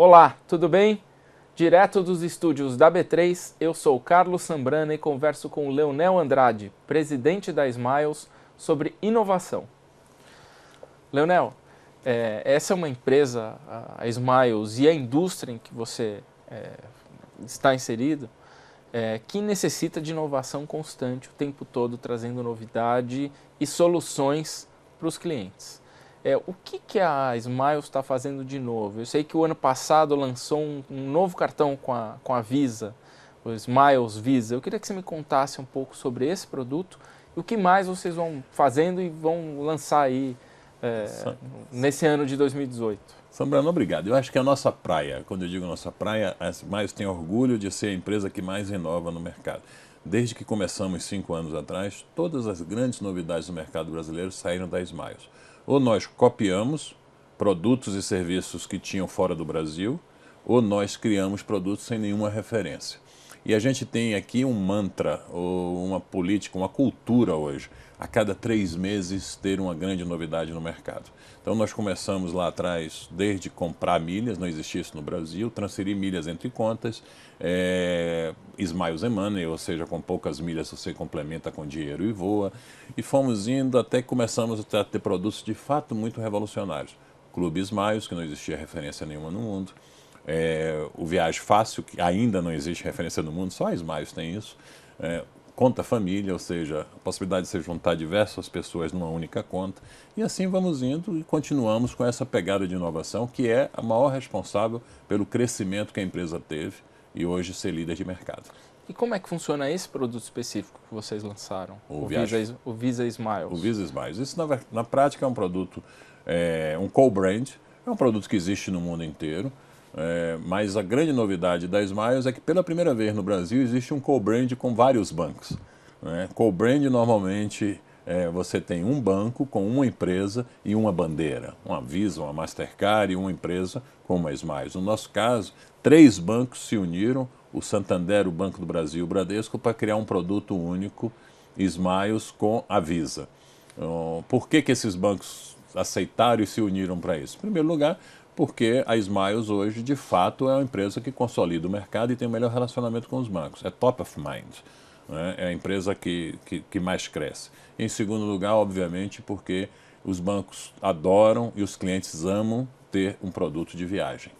Olá, tudo bem? Direto dos estúdios da B3, eu sou Carlos Sambrana e converso com Leonel Andrade, presidente da Smiles, sobre inovação. Leonel, é, essa é uma empresa, a Smiles, e a indústria em que você é, está inserido, é, que necessita de inovação constante o tempo todo, trazendo novidade e soluções para os clientes. É, o que, que a Smiles está fazendo de novo? Eu sei que o ano passado lançou um, um, novo cartão com a, com a Visa, o Smiles Visa. Eu queria que você me contasse um pouco sobre esse produto e o que mais vocês vão fazendo e vão lançar aí é, nesse ano de 2018. Sambrano, obrigado. Eu acho que é a nossa praia, quando eu digo nossa praia, a Smiles tem orgulho de ser a empresa que mais renova no mercado. Desde que começamos cinco anos atrás, todas as grandes novidades do mercado brasileiro saíram da Smiles. Ou nós copiamos produtos e serviços que tinham fora do Brasil, ou nós criamos produtos sem nenhuma referência. E a gente tem aqui um mantra, ou uma política, uma cultura hoje. A cada três meses ter uma grande novidade no mercado. Então nós começamos lá atrás desde comprar milhas, não existia isso no Brasil, transferir milhas entre contas, é, Smiles and Money, ou seja, com poucas milhas você complementa com dinheiro e voa. E fomos indo até que começamos a ter produtos de fato muito revolucionários. Clube Smiles, que não existia referência nenhuma no mundo é, o Viagem Fácil, que ainda não existe referência no mundo, só a Smiles tem isso. É, conta família, ou seja, a possibilidade de se juntar diversas pessoas numa única conta. E assim vamos indo e continuamos com essa pegada de inovação, que é a maior responsável pelo crescimento que a empresa teve e hoje ser líder de mercado. E como é que funciona esse produto específico que vocês lançaram? O, o Visa, o Visa Smiles. O Visa Smiles. Isso, na, na prática, é um produto, é, um co-brand, é um produto que existe no mundo inteiro. É, mas a grande novidade da Smiles é que pela primeira vez no Brasil existe um co-brand com vários bancos. Né? Co-brand normalmente é, você tem um banco com uma empresa e uma bandeira, uma Visa, uma Mastercard e uma empresa com uma Smiles. No nosso caso, três bancos se uniram, o Santander, o Banco do Brasil e o Bradesco, para criar um produto único, Smiles com a Visa. Por que, que esses bancos aceitaram e se uniram para isso? Em primeiro lugar, porque a Smiles hoje, de fato, é uma empresa que consolida o mercado e tem o melhor relacionamento com os bancos. É top of mind. Né? É a empresa que, que, que mais cresce. Em segundo lugar, obviamente, porque os bancos adoram e os clientes amam ter um produto de viagem.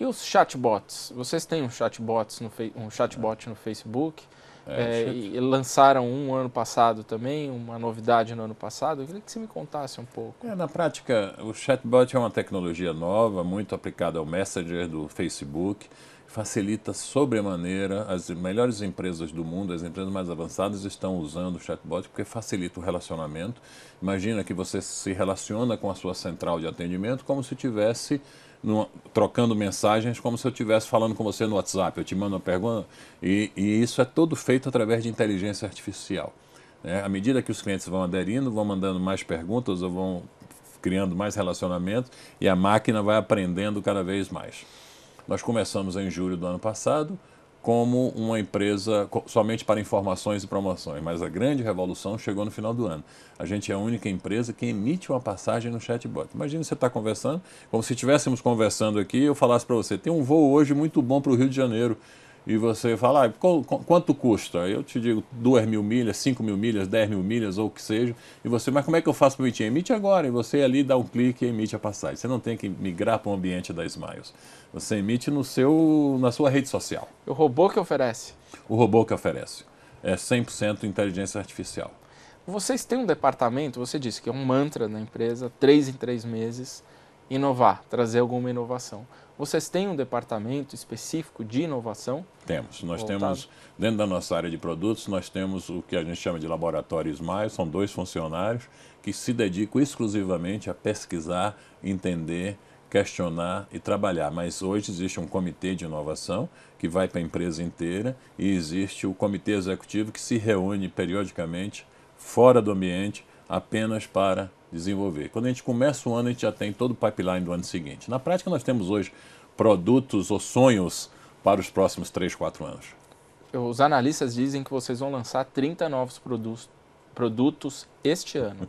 E os chatbots? Vocês têm um, chatbots no um chatbot no Facebook? É, é, lançaram um ano passado também, uma novidade no ano passado. Eu queria que você me contasse um pouco. É, na prática, o chatbot é uma tecnologia nova, muito aplicada ao Messenger do Facebook. Facilita sobremaneira, as melhores empresas do mundo, as empresas mais avançadas estão usando o chatbot porque facilita o relacionamento. Imagina que você se relaciona com a sua central de atendimento como se tivesse trocando mensagens como se eu estivesse falando com você no WhatsApp. Eu te mando uma pergunta e, e isso é todo feito através de inteligência artificial. Né? À medida que os clientes vão aderindo, vão mandando mais perguntas ou vão criando mais relacionamentos e a máquina vai aprendendo cada vez mais. Nós começamos em julho do ano passado, como uma empresa somente para informações e promoções, mas a grande revolução chegou no final do ano. A gente é a única empresa que emite uma passagem no chatbot. Imagina você estar tá conversando, como se estivéssemos conversando aqui, eu falasse para você, tem um voo hoje muito bom para o Rio de Janeiro, e você fala, ah, quanto custa? Eu te digo 2 mil milhas, 5 mil milhas, 10 mil milhas, ou o que seja. E você, mas como é que eu faço para emitir? Emite agora. E você ali dá um clique e emite a passagem. Você não tem que migrar para o um ambiente da Smiles. Você emite no seu, na sua rede social. O robô que oferece? O robô que oferece. É 100% inteligência artificial. Vocês têm um departamento, você disse que é um mantra na empresa, três em três meses inovar, trazer alguma inovação. Vocês têm um departamento específico de inovação? Temos. Nós voltado. temos, dentro da nossa área de produtos, nós temos o que a gente chama de laboratórios mais. são dois funcionários que se dedicam exclusivamente a pesquisar, entender, questionar e trabalhar. Mas hoje existe um comitê de inovação que vai para a empresa inteira e existe o comitê executivo que se reúne periodicamente fora do ambiente apenas para desenvolver. Quando a gente começa o ano, a gente já tem todo o pipeline do ano seguinte. Na prática, nós temos hoje produtos ou sonhos para os próximos 3, 4 anos? Os analistas dizem que vocês vão lançar 30 novos produtos, produtos este ano.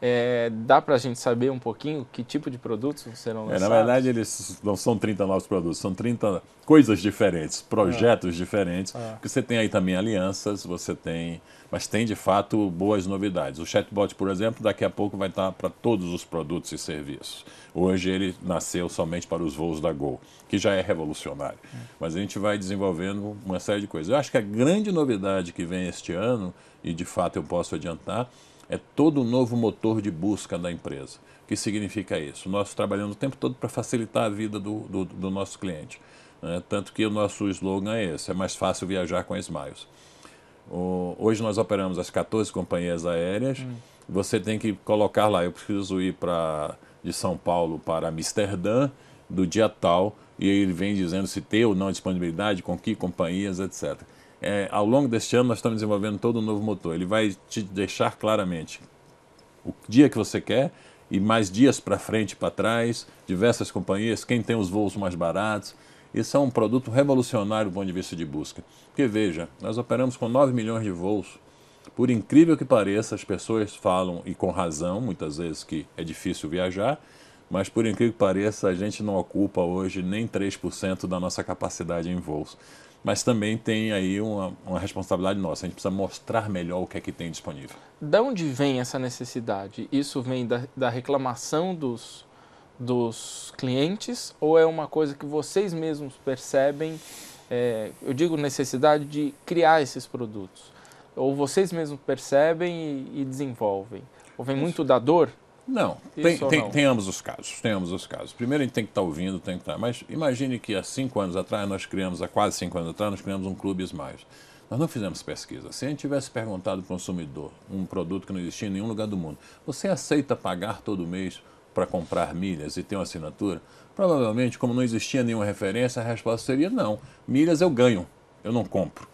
É, dá para a gente saber um pouquinho que tipo de produtos serão lançados? É, na verdade, eles não são 30 novos produtos, são 30 coisas diferentes, projetos é. diferentes, ah. porque você tem aí também alianças, você tem... Mas tem, de fato, boas novidades. O chatbot, por exemplo, daqui a pouco vai estar para todos os produtos e serviços. Hoje ele nasceu somente para os voos da Gol, que já é revolucionário. É. Mas a gente vai desenvolvendo uma série de coisas. Eu acho que a grande novidade que vem este ano, e de fato eu posso adiantar, é todo o novo motor de busca da empresa. O que significa isso? Nós trabalhamos o tempo todo para facilitar a vida do, do, do nosso cliente. Né? Tanto que o nosso slogan é esse: é mais fácil viajar com a Smiles. O, hoje nós operamos as 14 companhias aéreas. Hum. Você tem que colocar lá: eu preciso ir pra, de São Paulo para Amsterdã do dia tal, e ele vem dizendo se tem ou não disponibilidade, com que companhias, etc é, ao longo deste ano nós estamos desenvolvendo todo um novo motor. Ele vai te deixar claramente o dia que você quer e mais dias para frente e para trás, diversas companhias, quem tem os voos mais baratos. Isso é um produto revolucionário do ponto de vista de busca. Porque veja, nós operamos com 9 milhões de voos. Por incrível que pareça, as pessoas falam, e com razão, muitas vezes, que é difícil viajar, mas por incrível que pareça, a gente não ocupa hoje nem 3% da nossa capacidade em voos mas também tem aí uma, uma, responsabilidade nossa. A gente precisa mostrar melhor o que é que tem disponível. Da onde vem essa necessidade? Isso vem da, da reclamação dos, dos clientes ou é uma coisa que vocês mesmos percebem? É, eu digo necessidade de criar esses produtos. Ou vocês mesmos percebem e, e desenvolvem? Ou vem Isso. muito da dor? Não, tem, não? tem, ambos os casos, tem ambos os casos. Primeiro a gente tem que estar tá ouvindo, tem que estar. Tá, mas imagine que há cinco anos atrás nós criamos, há quase cinco anos atrás, nós criamos um Clube Mais. Nós não fizemos pesquisa. Se a gente tivesse perguntado ao consumidor um produto que não existia em nenhum lugar do mundo, você aceita pagar todo mês para comprar milhas e ter uma assinatura? Provavelmente, como não existia nenhuma referência, a resposta seria não. Milhas eu ganho, eu não compro.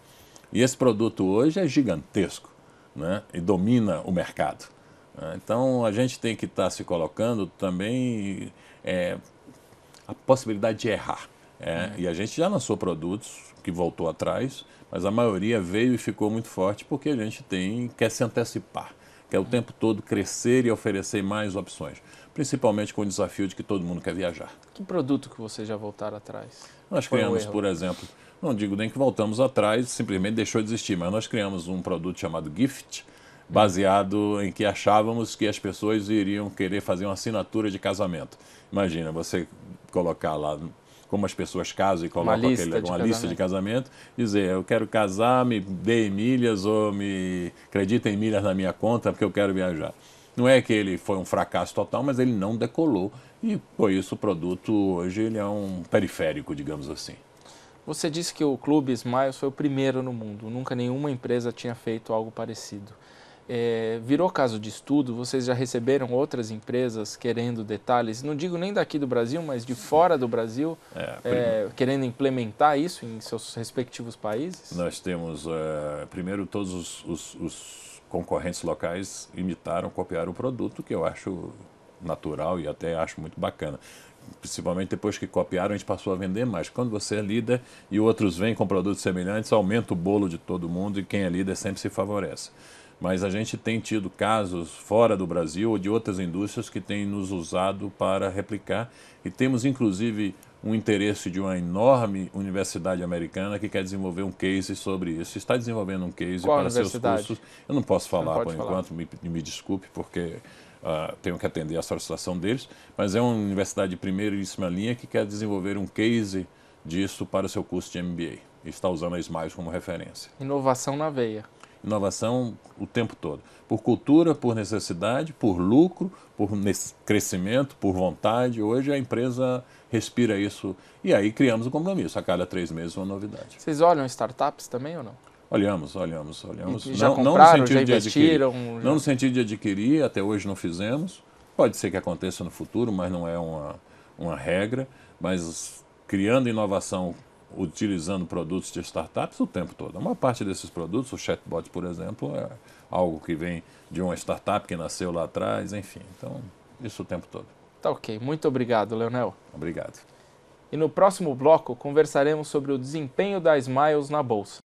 E esse produto hoje é gigantesco né? e domina o mercado. Ah, então a gente tem que estar tá se colocando também é, a possibilidade de errar. É, uhum. E a gente já lançou produtos que voltou atrás, mas a maioria veio e ficou muito forte porque a gente tem quer se antecipar, quer o uhum. tempo todo crescer e oferecer mais opções, principalmente com o desafio de que todo mundo quer viajar. Que produto que vocês já voltaram atrás? Nós criamos, por exemplo, não digo nem que voltamos atrás, simplesmente deixou de existir, mas nós criamos um produto chamado Gift, baseado em que achávamos que as pessoas iriam querer fazer uma assinatura de casamento. Imagina, você colocar lá como as pessoas casam e colocam uma, lista, aquele, de uma lista, de casamento, dizer eu quero casar, me dê milhas ou me acredita em milhas na minha conta porque eu quero viajar. Não é que ele foi um fracasso total, mas ele não decolou e por isso o produto hoje ele é um periférico, digamos assim. Você disse que o Clube Smiles foi o primeiro no mundo. Nunca nenhuma empresa tinha feito algo parecido é, virou caso de estudo? Vocês já receberam outras empresas querendo detalhes? Não digo nem daqui do Brasil, mas de fora do Brasil, é, é, querendo implementar isso em seus respectivos países? Nós temos, é, primeiro, todos os, os, os concorrentes locais imitaram, copiaram o produto, que eu acho natural e até acho muito bacana principalmente depois que copiaram, a gente passou a vender mais. Quando você é líder e outros vêm com produtos semelhantes, aumenta o bolo de todo mundo e quem é líder sempre se favorece. Mas a gente tem tido casos fora do Brasil ou de outras indústrias que têm nos usado para replicar. E temos, inclusive, um interesse de uma enorme universidade americana que quer desenvolver um case sobre isso. Está desenvolvendo um case Qual para seus cursos. Eu não posso falar não por falar. enquanto, me, me desculpe, porque Uh, tenho que atender à solicitação deles, mas é uma universidade de primeiríssima linha que quer desenvolver um case disso para o seu curso de MBA. Está usando a Smiles como referência. Inovação na veia inovação o tempo todo. Por cultura, por necessidade, por lucro, por crescimento, por vontade. Hoje a empresa respira isso e aí criamos o um compromisso. A cada três meses uma novidade. Vocês olham startups também ou não? Olhamos, olhamos, olhamos. E já não, compraram, não já investiram? Adquirir, já... Não no sentido de adquirir, até hoje não fizemos. Pode ser que aconteça no futuro, mas não é uma, uma regra. Mas criando inovação utilizando produtos de startups o tempo todo. Uma parte desses produtos, o chatbot, por exemplo, é algo que vem de uma startup que nasceu lá atrás, enfim. Então, isso o tempo todo. Tá ok. Muito obrigado, Leonel. Obrigado. E no próximo bloco conversaremos sobre o desempenho da Smiles na bolsa.